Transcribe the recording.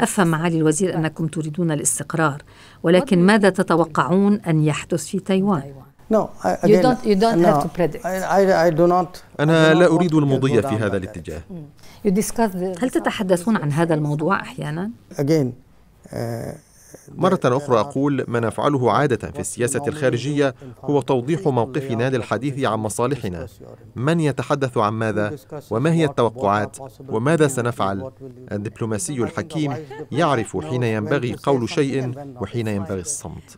أفهم معالي الوزير أنكم تريدون الاستقرار ولكن ماذا تتوقعون أن يحدث في تايوان؟ أنا لا أريد المضي في هذا الاتجاه mm. هل تتحدثون عن هذا الموضوع أحيانا؟ uh, مرة أخرى أقول ما نفعله عادة في السياسة الخارجية هو توضيح موقفنا للحديث عن مصالحنا من يتحدث عن ماذا وما هي التوقعات وماذا سنفعل الدبلوماسي الحكيم يعرف حين ينبغي قول شيء وحين ينبغي الصمت